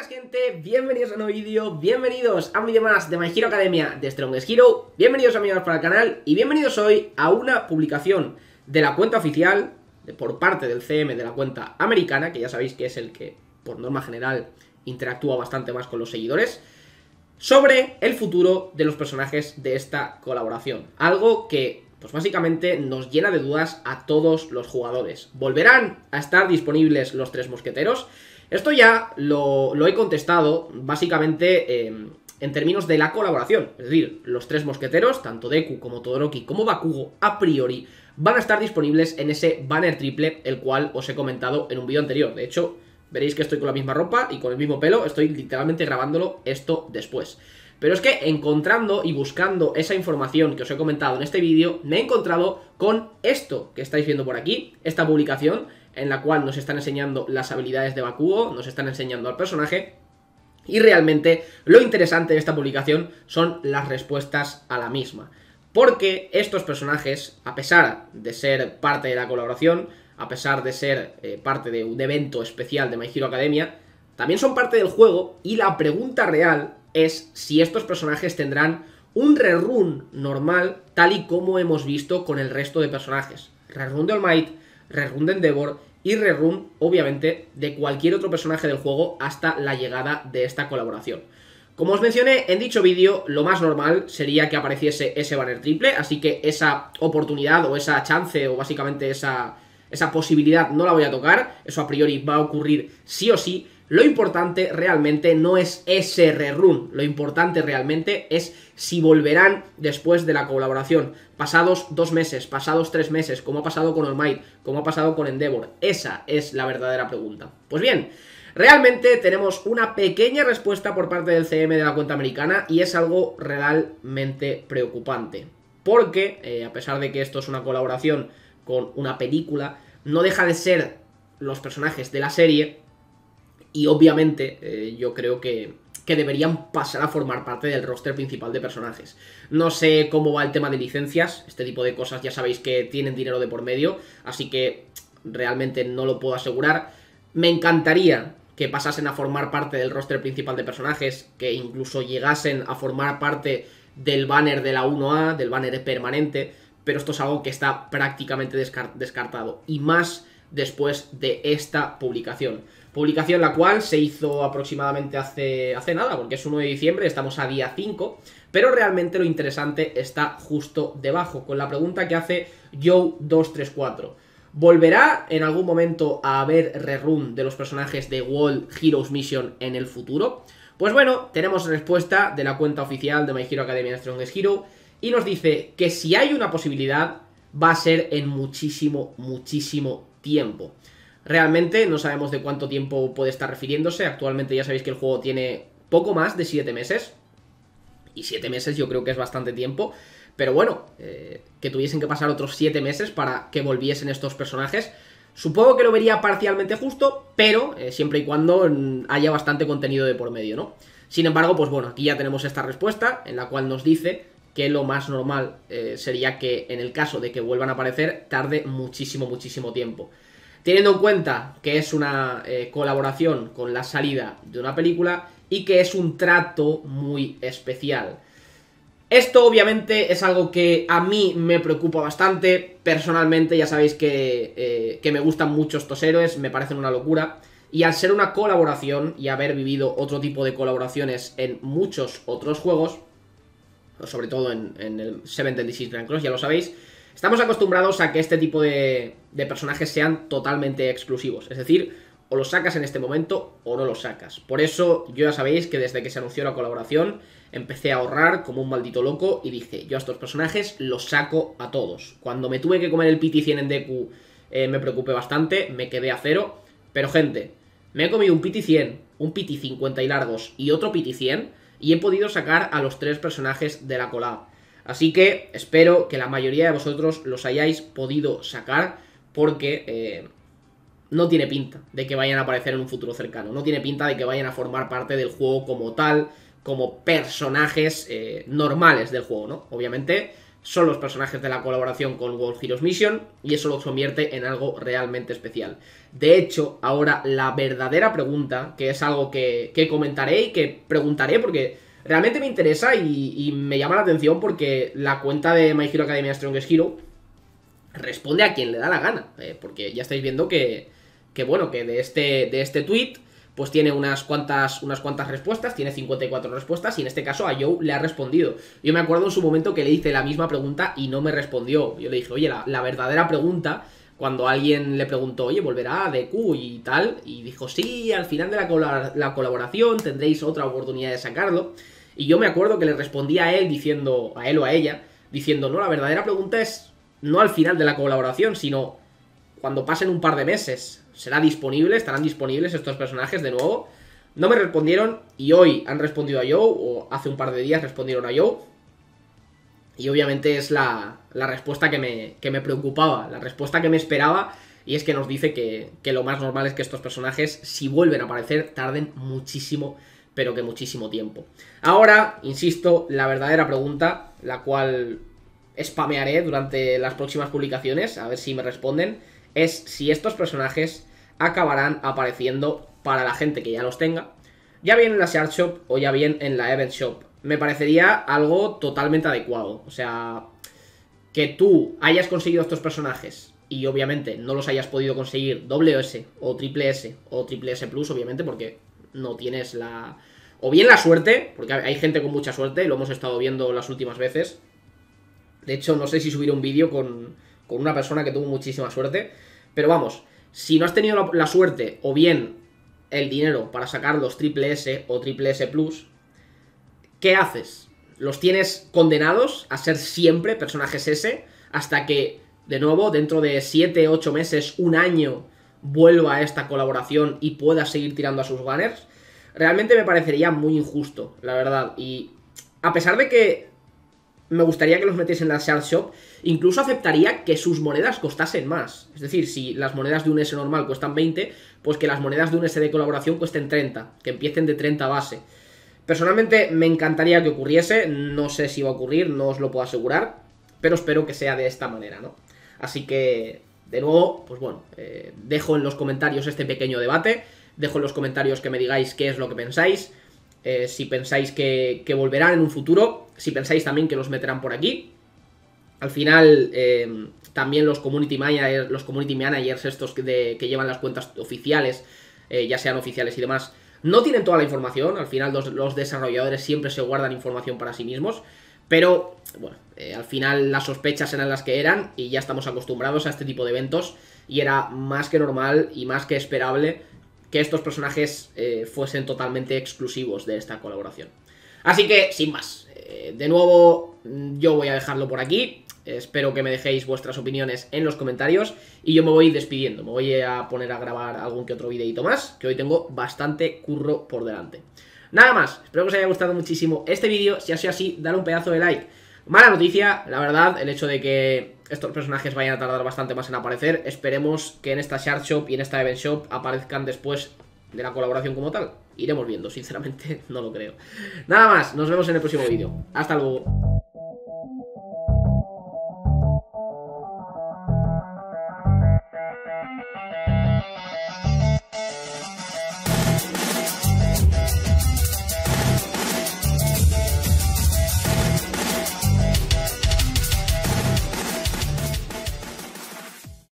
buenas gente, bienvenidos a un nuevo vídeo, bienvenidos a un vídeo más de My Hero Academia de Strongest Hero Bienvenidos amigos para el canal y bienvenidos hoy a una publicación de la cuenta oficial Por parte del CM de la cuenta americana, que ya sabéis que es el que por norma general interactúa bastante más con los seguidores Sobre el futuro de los personajes de esta colaboración Algo que pues básicamente nos llena de dudas a todos los jugadores ¿Volverán a estar disponibles los tres mosqueteros? Esto ya lo, he contestado básicamente em, en términos de la colaboración. Es decir, los tres mosqueteros, tanto Deku como Todoroki como Bakugo, a priori, van a estar disponibles en ese banner triple, el cual os he comentado en un vídeo anterior. De hecho, veréis que estoy con la misma ropa y con el mismo pelo, estoy literalmente grabándolo esto después. Pero es que encontrando y buscando esa información que os he comentado en este vídeo, me he encontrado con esto que estáis viendo por aquí, esta publicación, en la cual nos están enseñando las habilidades de Bakugo, nos están enseñando al personaje. Y realmente lo interesante de esta publicación son las respuestas a la misma. Porque estos personajes, a pesar de ser parte de la colaboración, a pesar de ser eh, parte de un evento especial de My Hero Academia, también son parte del juego y la pregunta real es si estos personajes tendrán un rerun normal tal y como hemos visto con el resto de personajes. Rerun de All Might, Rerun de Endeavor y Rerun, obviamente, de cualquier otro personaje del juego hasta la llegada de esta colaboración. Como os mencioné en dicho vídeo, lo más normal sería que apareciese ese banner triple, así que esa oportunidad o esa chance o básicamente esa, esa posibilidad no la voy a tocar, eso a priori va a ocurrir sí o sí, lo importante realmente no es ese rerun, lo importante realmente es si volverán después de la colaboración, pasados dos meses, pasados tres meses, como ha pasado con El Might, como ha pasado con Endeavor. Esa es la verdadera pregunta. Pues bien, realmente tenemos una pequeña respuesta por parte del CM de la cuenta americana y es algo realmente preocupante. Porque, eh, a pesar de que esto es una colaboración con una película, no deja de ser los personajes de la serie y obviamente eh, yo creo que, deberían pasar a formar parte del roster principal de personajes. No sé cómo va el tema de licencias, este tipo de cosas ya sabéis que tienen dinero de por medio, así que realmente no lo puedo asegurar. Me encantaría que pasasen a formar parte del roster principal de personajes, que incluso llegasen a formar parte del banner de la 1A, del banner permanente, pero esto es algo que está prácticamente descartado, y más después de esta publicación. Publicación la cual se hizo aproximadamente hace, hace nada, porque es 1 de diciembre, estamos a día 5, pero realmente lo interesante está justo debajo, con la pregunta que hace Joe234. ¿Volverá en algún momento a haber rerun de los personajes de World Heroes Mission en el futuro? Pues bueno, tenemos respuesta de la cuenta oficial de My Hero Academia Strongest Hero y nos dice que si hay una posibilidad va a ser en muchísimo, muchísimo tiempo. Realmente no sabemos de cuánto tiempo puede estar refiriéndose. Actualmente ya sabéis que el juego tiene poco más de 7 meses. Y 7 meses yo creo que es bastante tiempo. Pero bueno, eh, que tuviesen que pasar otros 7 meses para que volviesen estos personajes. Supongo que lo vería parcialmente justo, pero eh, siempre y cuando haya bastante contenido de por medio, ¿no? Sin embargo, pues bueno, aquí ya tenemos esta respuesta en la cual nos dice que lo más normal eh, sería que en el caso de que vuelvan a aparecer tarde muchísimo, muchísimo tiempo. Teniendo en cuenta que es una eh, colaboración con la salida de una película y que es un trato muy especial. Esto obviamente es algo que a mí me preocupa bastante. Personalmente ya sabéis eh, que, me gustan mucho estos héroes, me parecen una locura. Y al ser una colaboración y haber vivido otro tipo de colaboraciones en muchos otros juegos, sobre todo en, en el 76 Grand Cross, ya lo sabéis, Estamos acostumbrados a que este tipo de, personajes sean totalmente exclusivos, es decir, o los sacas en este momento o no los sacas. Por eso yo ya sabéis que desde que se anunció la colaboración empecé a ahorrar como un maldito loco y dije, yo a estos personajes los saco a todos. Cuando me tuve que comer el PT100 en Deku eh, me preocupé bastante, me quedé a cero, pero gente, me he comido un PT100, un PT50 y largos y otro PT100 y he podido sacar a los tres personajes de la colada. Así que espero que la mayoría de vosotros los hayáis podido sacar porque eh, no tiene pinta de que vayan a aparecer en un futuro cercano. No tiene pinta de que vayan a formar parte del juego como tal, como personajes eh, normales del juego, ¿no? Obviamente son los personajes de la colaboración con World Heroes Mission y eso los convierte en algo realmente especial. De hecho, ahora la verdadera pregunta, que es algo que, que comentaré y que preguntaré porque Realmente me interesa y, me llama la atención porque la cuenta de My Hero Academia Strongest Hero responde a quien le da la gana. Eh, porque ya estáis viendo que, que bueno, que de este, de este tweet pues tiene unas cuantas, unas cuantas respuestas, tiene 54 respuestas y en este caso a Joe le ha respondido. Yo me acuerdo en su momento que le hice la misma pregunta y no me respondió. Yo le dije, oye, la, verdadera pregunta, cuando alguien le preguntó, oye, ¿volverá a Q y tal? Y dijo, sí, al final de la, la colaboración tendréis otra oportunidad de sacarlo. Y yo me acuerdo que le respondí a él diciendo, a él o a ella, diciendo, no, la verdadera pregunta es no al final de la colaboración, sino cuando pasen un par de meses. ¿Será disponible? ¿Estarán disponibles estos personajes de nuevo? No me respondieron y hoy han respondido a Joe, o hace un par de días respondieron a Joe. Y obviamente es la, respuesta que me, que me preocupaba, la respuesta que me esperaba y es que nos dice que, que, lo más normal es que estos personajes, si vuelven a aparecer, tarden muchísimo pero que muchísimo tiempo. Ahora, insisto, la verdadera pregunta, la cual spamearé durante las próximas publicaciones, a ver si me responden, es si estos personajes acabarán apareciendo para la gente que ya los tenga, ya bien en la Shard Shop o ya bien en la Event Shop. Me parecería algo totalmente adecuado, o sea, que tú hayas conseguido estos personajes y obviamente no los hayas podido conseguir WS o triple S o triple S Plus, obviamente, porque no tienes la... O bien la suerte, porque hay gente con mucha suerte, y lo hemos estado viendo las últimas veces. De hecho, no sé si subiré un vídeo con, con una persona que tuvo muchísima suerte. Pero vamos, si no has tenido la, suerte o bien el dinero para sacar los triple S o triple S Plus, ¿qué haces? Los tienes condenados a ser siempre personajes S hasta que, de nuevo, dentro de 7, 8 meses, un año vuelva a esta colaboración y pueda seguir tirando a sus banners, realmente me parecería muy injusto, la verdad. Y a pesar de que me gustaría que los metiesen en la Shard Shop, incluso aceptaría que sus monedas costasen más. Es decir, si las monedas de un S normal cuestan 20, pues que las monedas de un S de colaboración cuesten 30, que empiecen de 30 base. Personalmente me encantaría que ocurriese, no sé si va a ocurrir, no os lo puedo asegurar, pero espero que sea de esta manera, ¿no? Así que de nuevo, pues bueno, eh, dejo en los comentarios este pequeño debate, dejo en los comentarios que me digáis qué es lo que pensáis, eh, si pensáis que, que, volverán en un futuro, si pensáis también que los meterán por aquí. Al final, em, también los community, managers, los community managers estos que, llevan las cuentas oficiales, eh, ya sean oficiales y demás, no tienen toda la información, al final los desarrolladores siempre se guardan información para sí mismos, pero, bueno, eh, al final las sospechas eran las que eran y ya estamos acostumbrados a este tipo de eventos y era más que normal y más que esperable que estos personajes eh, fuesen totalmente exclusivos de esta colaboración. Así que, sin más, eh, de nuevo mm, yo voy a dejarlo por aquí. Espero que me dejéis vuestras opiniones en los comentarios y yo me voy despidiendo. Me voy a poner a grabar algún que otro videito más, que hoy tengo bastante curro por delante. Nada más, espero que os haya gustado muchísimo este vídeo, si ha sido así, dale un pedazo de like. Mala noticia, la verdad, el hecho de que estos personajes vayan a tardar bastante más en aparecer, esperemos que en esta Shard Shop y en esta Event Shop aparezcan después de la colaboración como tal. Iremos viendo, sinceramente no lo creo. Nada más, nos vemos en el próximo vídeo. Hasta luego.